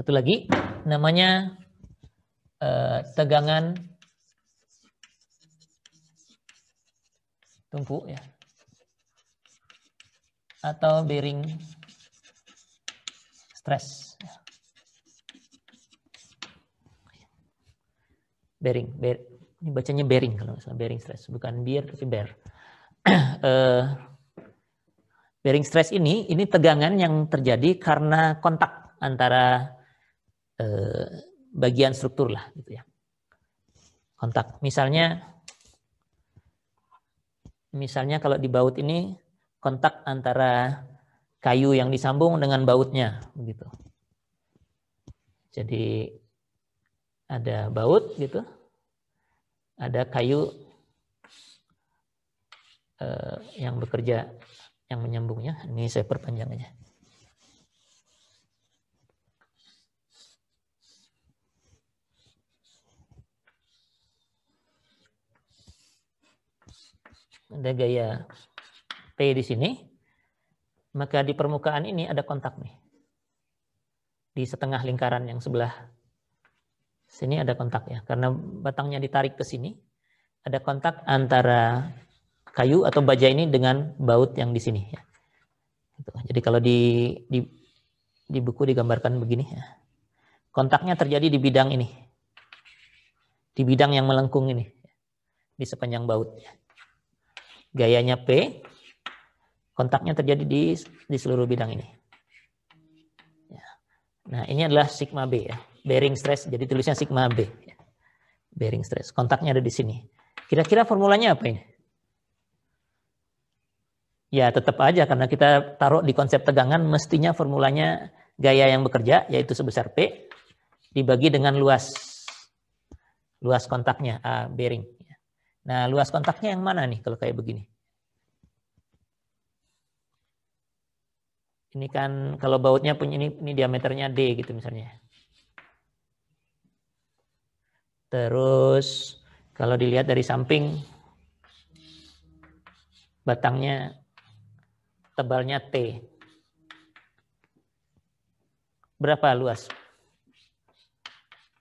Satu lagi namanya eh, tegangan tumpu ya. Atau bearing stress. Ya. Bearing, bear, ini bacanya bearing kalau misalnya bearing stress, bukan beer tapi bear. Eh, bearing stress ini ini tegangan yang terjadi karena kontak antara Eh, bagian struktur lah gitu ya. Kontak. Misalnya misalnya kalau di baut ini kontak antara kayu yang disambung dengan bautnya begitu. Jadi ada baut gitu. Ada kayu eh, yang bekerja yang menyambungnya. Ini saya perpanjang aja. ada gaya P di sini, maka di permukaan ini ada kontak nih. Di setengah lingkaran yang sebelah sini ada kontak ya, karena batangnya ditarik ke sini, ada kontak antara kayu atau baja ini dengan baut yang di sini ya. Gitu. Jadi kalau di, di di buku digambarkan begini ya. Kontaknya terjadi di bidang ini. Di bidang yang melengkung ini. Di sepanjang baut ya gayanya P, kontaknya terjadi di, di seluruh bidang ini. Ya. Nah, ini adalah sigma B ya. Bearing stress, jadi tulisnya sigma B. Ya. Bearing stress, kontaknya ada di sini. Kira-kira formulanya apa ini? Ya, tetap aja karena kita taruh di konsep tegangan, mestinya formulanya gaya yang bekerja, yaitu sebesar P, dibagi dengan luas luas kontaknya, A bearing. Nah, luas kontaknya yang mana nih kalau kayak begini? Ini kan kalau bautnya punya ini, ini diameternya D gitu misalnya. Terus kalau dilihat dari samping batangnya tebalnya T. Berapa luas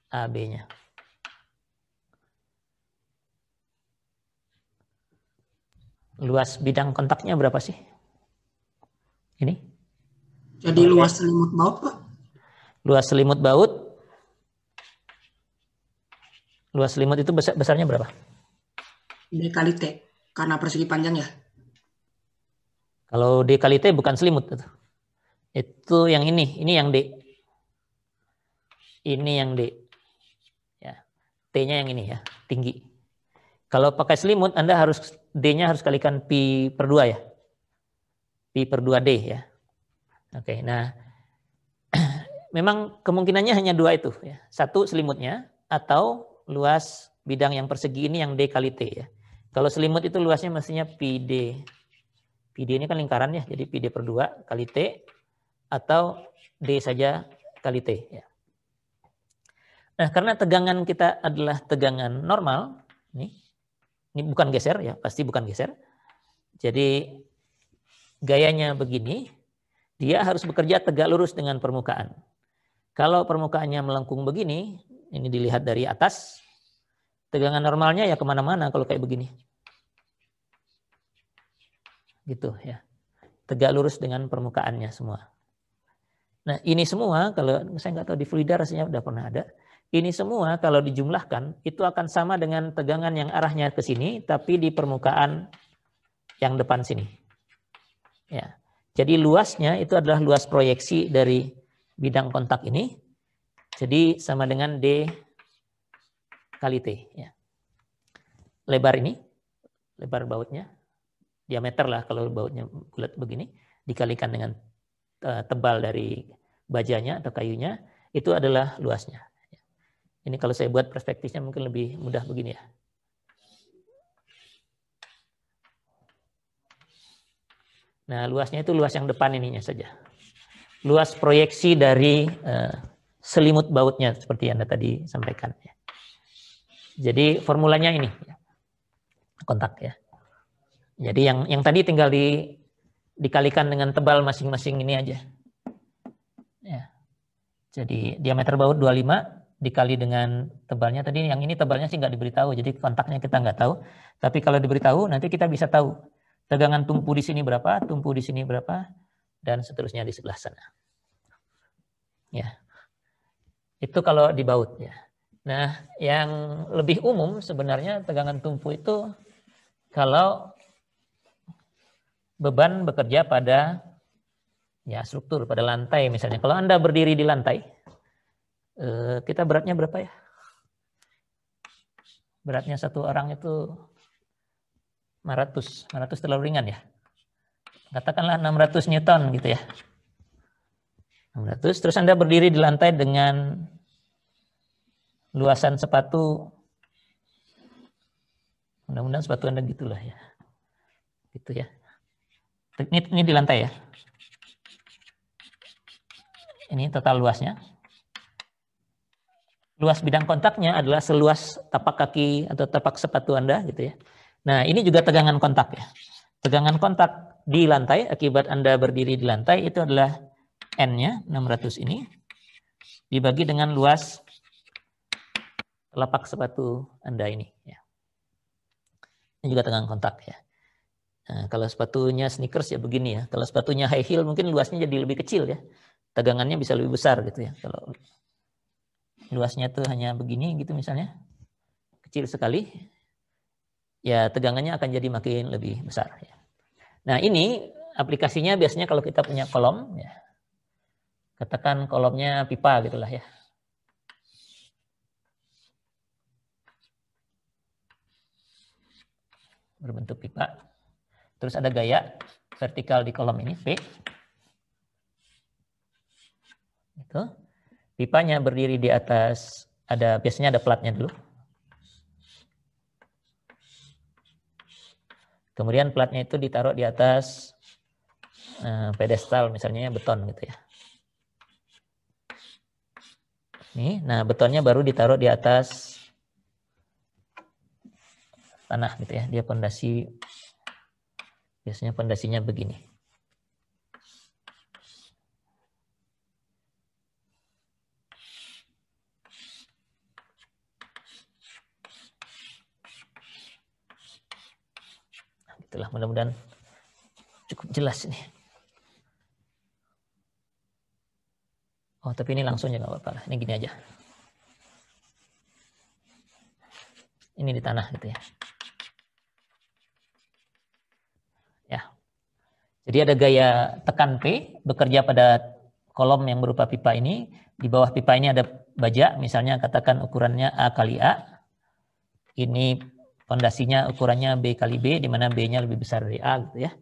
AB-nya? Luas bidang kontaknya berapa sih? Ini? Jadi Oke. luas selimut baut, Pak. Luas selimut baut. Luas selimut itu besar, besarnya berapa? D kali T, karena persegi panjang ya. Kalau D kali T bukan selimut. Itu. itu yang ini, ini yang D. Ini yang D. Ya. T-nya yang ini ya, tinggi. Kalau pakai selimut, Anda harus D-nya harus kalikan Pi per 2 ya. Pi per 2D ya. Oke, nah memang kemungkinannya hanya dua itu ya. Satu selimutnya atau luas bidang yang persegi ini yang D kali T ya. Kalau selimut itu luasnya mestinya pi d, pi d ini kan lingkaran ya, jadi pi d per 2 kali T atau D saja kali T ya. Nah, karena tegangan kita adalah tegangan normal, nih, ini bukan geser ya, pasti bukan geser. Jadi gayanya begini, dia harus bekerja tegak lurus dengan permukaan. Kalau permukaannya melengkung begini, ini dilihat dari atas, tegangan normalnya ya kemana-mana kalau kayak begini. Gitu ya. Tegak lurus dengan permukaannya semua. Nah ini semua, kalau saya nggak tahu di Fluida rasanya udah pernah ada, ini semua kalau dijumlahkan itu akan sama dengan tegangan yang arahnya ke sini tapi di permukaan yang depan sini. Ya. Jadi luasnya itu adalah luas proyeksi dari bidang kontak ini. Jadi sama dengan D kali T. Ya. Lebar ini, lebar bautnya, diameter lah kalau bautnya bulat begini, dikalikan dengan eh, tebal dari bajanya atau kayunya, itu adalah luasnya. Ini kalau saya buat perspektifnya mungkin lebih mudah begini ya. Nah, luasnya itu luas yang depan ininya saja. Luas proyeksi dari uh, selimut bautnya seperti Anda tadi sampaikan. Ya. Jadi formulanya ini. Ya, kontak ya. Jadi yang yang tadi tinggal di dikalikan dengan tebal masing-masing ini aja. Ya. Jadi diameter baut 25 dikali dengan tebalnya tadi yang ini tebalnya sih nggak diberitahu jadi kontaknya kita nggak tahu tapi kalau diberitahu nanti kita bisa tahu tegangan tumpu di sini berapa tumpu di sini berapa dan seterusnya di sebelah sana ya itu kalau di baut ya nah yang lebih umum sebenarnya tegangan tumpu itu kalau beban bekerja pada ya struktur pada lantai misalnya kalau anda berdiri di lantai Eh, kita beratnya berapa ya? Beratnya satu orang itu 500. 500 terlalu ringan ya. Katakanlah 600 Newton gitu ya. 600. Terus Anda berdiri di lantai dengan luasan sepatu mudah-mudahan sepatu Anda gitulah ya. Gitu ya. Ini, ini di lantai ya. Ini total luasnya. Luas bidang kontaknya adalah seluas tapak kaki atau tapak sepatu Anda gitu ya. Nah, ini juga tegangan kontak ya. Tegangan kontak di lantai akibat Anda berdiri di lantai itu adalah N-nya 600 ini dibagi dengan luas telapak sepatu Anda ini ya. Ini juga tegangan kontak ya. Nah, kalau sepatunya sneakers ya begini ya. Kalau sepatunya high heel mungkin luasnya jadi lebih kecil ya. Tegangannya bisa lebih besar gitu ya. Kalau luasnya tuh hanya begini gitu misalnya, kecil sekali, ya tegangannya akan jadi makin lebih besar. Ya. Nah ini aplikasinya biasanya kalau kita punya kolom, ya, katakan kolomnya pipa gitulah ya. berbentuk pipa. Terus ada gaya vertikal di kolom ini, P. Itu. Pipanya berdiri di atas ada biasanya ada platnya dulu. Kemudian platnya itu ditaruh di atas eh, pedestal misalnya ya, beton gitu ya. Nih, nah betonnya baru ditaruh di atas tanah gitu ya. Dia pondasi biasanya pondasinya begini. itulah mudah-mudahan cukup jelas ini. Oh, tapi ini langsung aja nggak apa-apa. Ini gini aja. Ini di tanah gitu ya. Ya. Jadi ada gaya tekan P bekerja pada kolom yang berupa pipa ini. Di bawah pipa ini ada baja, misalnya katakan ukurannya A kali A. Ini Fondasinya ukurannya B kali B, di mana B-nya lebih besar dari A gitu ya.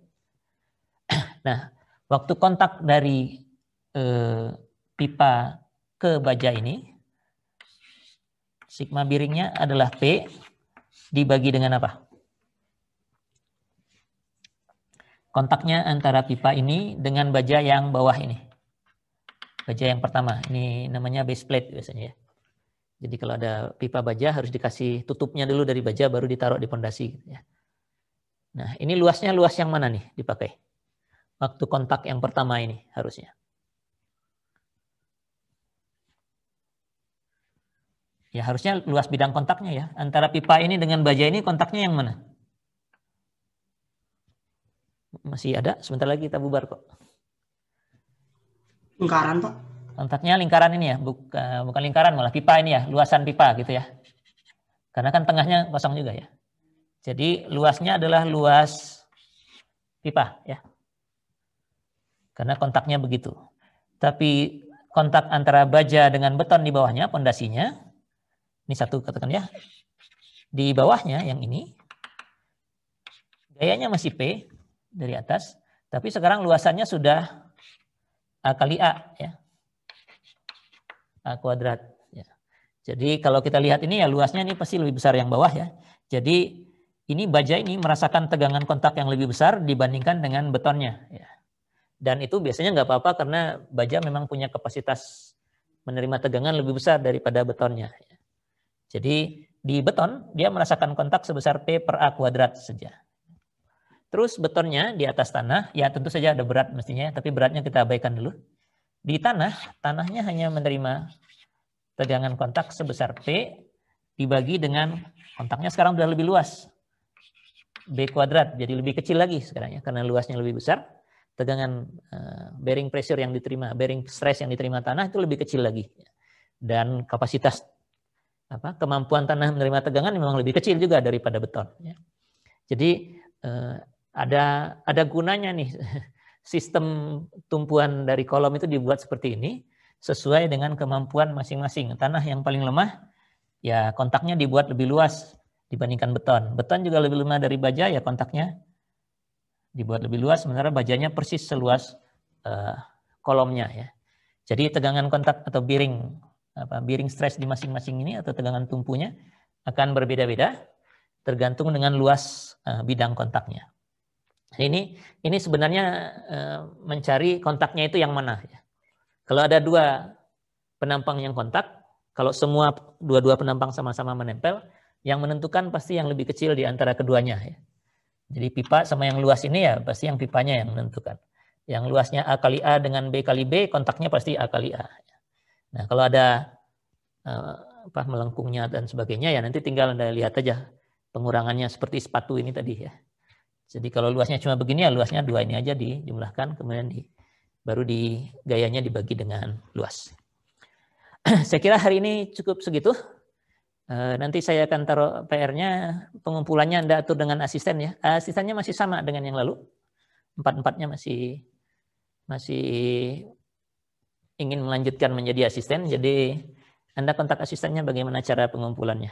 Nah, waktu kontak dari eh, pipa ke baja ini, sigma biringnya adalah P dibagi dengan apa? Kontaknya antara pipa ini dengan baja yang bawah ini. Baja yang pertama, ini namanya base plate biasanya ya. Jadi kalau ada pipa baja harus dikasih tutupnya dulu dari baja baru ditaruh di pondasi. Gitu ya. Nah ini luasnya luas yang mana nih dipakai? Waktu kontak yang pertama ini harusnya. Ya harusnya luas bidang kontaknya ya. Antara pipa ini dengan baja ini kontaknya yang mana? Masih ada? Sebentar lagi kita bubar kok. Lingkaran Pak. Kontaknya lingkaran ini ya, bukan, eh, bukan lingkaran malah pipa ini ya, luasan pipa gitu ya. Karena kan tengahnya kosong juga ya. Jadi luasnya adalah luas pipa ya. Karena kontaknya begitu. Tapi kontak antara baja dengan beton di bawahnya, pondasinya, ini satu katakan ya, di bawahnya yang ini, gayanya masih P dari atas, tapi sekarang luasannya sudah A kali A ya. Eh, kuadrat. Ya. Jadi kalau kita lihat ini ya luasnya ini pasti lebih besar yang bawah ya. Jadi ini baja ini merasakan tegangan kontak yang lebih besar dibandingkan dengan betonnya. Ya. Dan itu biasanya nggak apa-apa karena baja memang punya kapasitas menerima tegangan lebih besar daripada betonnya. Ya. Jadi di beton dia merasakan kontak sebesar P per A kuadrat saja. Terus betonnya di atas tanah, ya tentu saja ada berat mestinya, tapi beratnya kita abaikan dulu. Di tanah, tanahnya hanya menerima tegangan kontak sebesar P dibagi dengan kontaknya sekarang sudah lebih luas. B kuadrat jadi lebih kecil lagi sekarang ya karena luasnya lebih besar. Tegangan eh, bearing pressure yang diterima, bearing stress yang diterima tanah itu lebih kecil lagi. Dan kapasitas apa kemampuan tanah menerima tegangan memang lebih kecil juga daripada beton. Ya. Jadi eh, ada ada gunanya nih sistem tumpuan dari kolom itu dibuat seperti ini sesuai dengan kemampuan masing-masing. Tanah yang paling lemah ya kontaknya dibuat lebih luas dibandingkan beton. Beton juga lebih lemah dari baja ya kontaknya dibuat lebih luas sementara bajanya persis seluas uh, kolomnya ya. Jadi tegangan kontak atau bearing apa bearing stress di masing-masing ini atau tegangan tumpunya akan berbeda-beda tergantung dengan luas uh, bidang kontaknya. Ini ini sebenarnya eh, mencari kontaknya itu yang mana. Ya? Kalau ada dua penampang yang kontak, kalau semua dua-dua penampang sama-sama menempel, yang menentukan pasti yang lebih kecil di antara keduanya. Ya. Jadi pipa sama yang luas ini ya pasti yang pipanya yang menentukan. Yang luasnya A kali A dengan B kali B, kontaknya pasti A kali A. Ya. Nah kalau ada eh, apa melengkungnya dan sebagainya ya nanti tinggal Anda lihat aja pengurangannya seperti sepatu ini tadi ya. Jadi kalau luasnya cuma begini ya luasnya dua ini aja dijumlahkan kemudian di, baru di gayanya dibagi dengan luas. saya kira hari ini cukup segitu. Eh, nanti saya akan taruh PR-nya, pengumpulannya Anda atur dengan asisten ya. Asistennya masih sama dengan yang lalu. Empat-empatnya masih masih ingin melanjutkan menjadi asisten. Jadi Anda kontak asistennya bagaimana cara pengumpulannya.